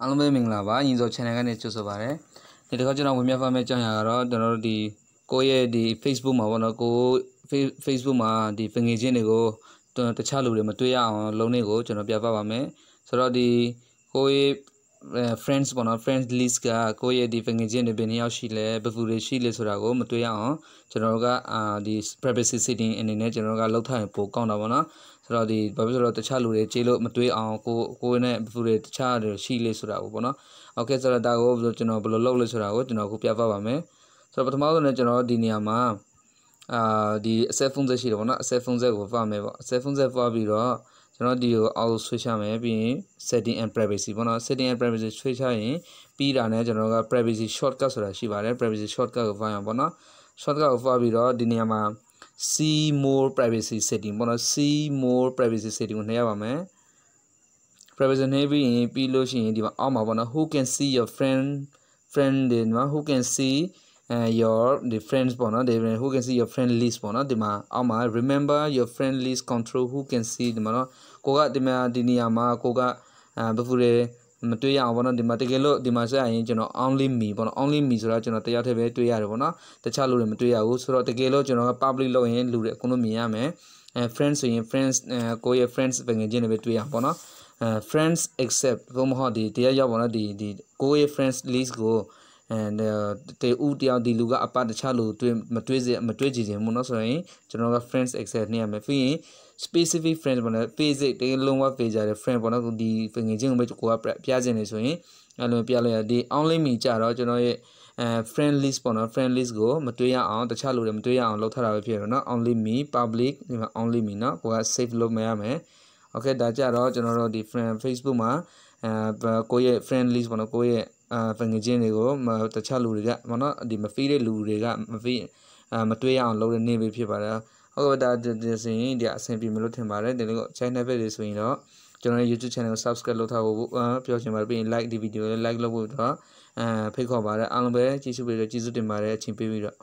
အားလုံးပဲမင်္ဂလာပါညီစော channel ကနေကြိုဆိုပါရစေဒီတစ်ခါကျွန်တော်ဝင်ပြဖတ်မယ့်အကြောင်းအရာကတော့ကျွန်တော်တို့ဒီကိုယ့်ရဲ့ဒီ Facebook မှာပေါ့နော်ကို Facebook မှာဒီပငွေချင်းတွေကိုတခြားလူတွေမတွေ့ရအောင်လုံးတွေကိုကျွန်တော်ပြပြပါမယ်ဆိုတော့ဒီကိုယ့်ရဲ့ friends ပေါ့နော် friends list ကကိုယ့်ရဲ့ဒီ function တွေဘယ်နှယောက်ရှိလဲဘယ်သူတွေရှိလဲဆိုတာကိုမတွေ့ရအောင်ကျွန်တော်တို့ကအာဒီ privacy setting အနေနဲ့ကျွန်တော်တို့ကလောက်ထားရင်ပိုကောင်းတာပေါ့နော်ဆိုတော့ဒီဘာဖြစ်လို့တခြားလူတွေကြေးလို့မတွေ့အောင်ကိုကိုယ်နဲ့ဘယ်သူတွေတခြားတွေရှိလဲဆိုတာကိုပေါ့နော် okay ဆိုတော့ဒါကိုကျွန်တော်ဘယ်လိုလုပ်လဲဆိုတာကိုကျွန်တော်ခုပြပြပါမယ်ဆိုတော့ပထမဆုံးလည်းကျွန်တော်ဒီနေရာမှာအာဒီ asset phone set ရှိတယ်ပေါ့နော် asset phone set ကိုဖောက်မယ်ပေါ့ asset phone set ဖောက်ပြီးတော့ကျွန်တော်ဒီကိုအောက်ဆွေးချမယ်ပြီးရင် setting and privacy ပေါ့နော် setting and privacy ဆွေးချရင်ပြီးတာနဲ့ကျွန်တော်က privacy shortcut ဆိုတာရှိပါတယ် privacy shortcut ကိုဖိုင်အောင်ပေါ့နော် shortcut ကိုဖောက်ပြီးတော့ဒီနေရာမှာ see more privacy setting ပေါ့နော် see more privacy setting ကိုနှိပ်ရပါမယ် privacy နှိပ်ပြီးရင်ပြီးလို့ရှိရင်ဒီမှာအောက်မှာပေါ့နော် who can see your friend friend တွေနော် who can see your the friends ပေါ့နော် they who can see your friend list ပေါ့နော်ဒီမှာအောက်မှာ remember your friend list control who can see ဒီမှာနော်ကိုကဒီမှာဒီနေရာမှာကိုကဘယ်သူတွေမတွေ့ရအောင်ပေါ့နော်ဒီမှာတကယ်လို့ဒီမှာဆက်ရင်ကျွန်တော် only me ပေါ့နော် only me ဆိုတာကျွန်တော်တယောက်တည်းပဲတွေ့ရတယ်ပေါ့နော်တခြားလူတွေမတွေ့ရဘူးဆိုတော့တကယ်လို့ကျွန်တော်က public လုပ်ရင်လူတွေအကုန်လုံးမြင်ရမယ်အဲ friends ဆိုရင် friends ကိုရဲ့ friends ပငယ်ချင်းတွေပဲတွေ့ရပေါ့နော်အဲ friends except ဘုံမဟုတ်ဒီတရားရောက်ပေါ့နော်ဒီဒီကိုရဲ့ friends list ကိုအဲတေဦးတယောက်ဒီလူကအပတခြားလူတွေ့မတွေ့စေမတွေ့ကြည့်ခြင်းဘူးเนาะဆိုရင်ကျွန်တော်က friends access နေရမယ်ပြီးရင် specific friend ပေါ့နော် page တကယ်လုံးဝ page ရတဲ့ friend ပေါ့နော်ဒီငွေချင်းကိုပဲကိုကပြခြင်းနေဆိုရင်အဲ့လိုပြလိုက်ရဒီ online မီကြတော့ကျွန်တော်ရဲ့အဲ friend list ပေါ့နော် friend list ကိုမတွေ့ရအောင်တခြားလူတွေမတွေ့ရအောင်လောက်ထားတာပဲဖြစ်ရတော့เนาะ only me public ဒီမှာ only me เนาะကိုက save လုပ်မရမယ် okay ဒါကြတော့ကျွန်တော်တို့ဒီ friend facebook မှာအဲကိုယ့်ရဲ့ friend list ပေါ့နော်ကိုယ့်ရဲ့အာဖငချင်းတွေကိုတခြားလူတွေကမနော်ဒီမဖီးတဲ့လူတွေကမဖီးအာမတွေးရအောင်လုပ်တဲ့နေပဲဖြစ်ပါတယ်ဟုတ်ကဲ့ဒါဒီဆိုရင်ဒီအဆင်ပြေမလို့ထင်ပါတယ်ဒီလို channel ပဲတွေဆိုရင်တော့ကျွန်တော်ရဲ့ YouTube channel ကို subscribe လုပ်ထားဖို့ပြောချင်ပါတယ်ပြီးရင် like ဒီ video လေး like လုပ်ဖို့တော့အဲဖိတ်ခေါ်ပါတယ်အားလုံးပဲကြည့်ရှုပေးလို့ကျေးဇူးတင်ပါတယ်အချိန်ပေးပြီးတော့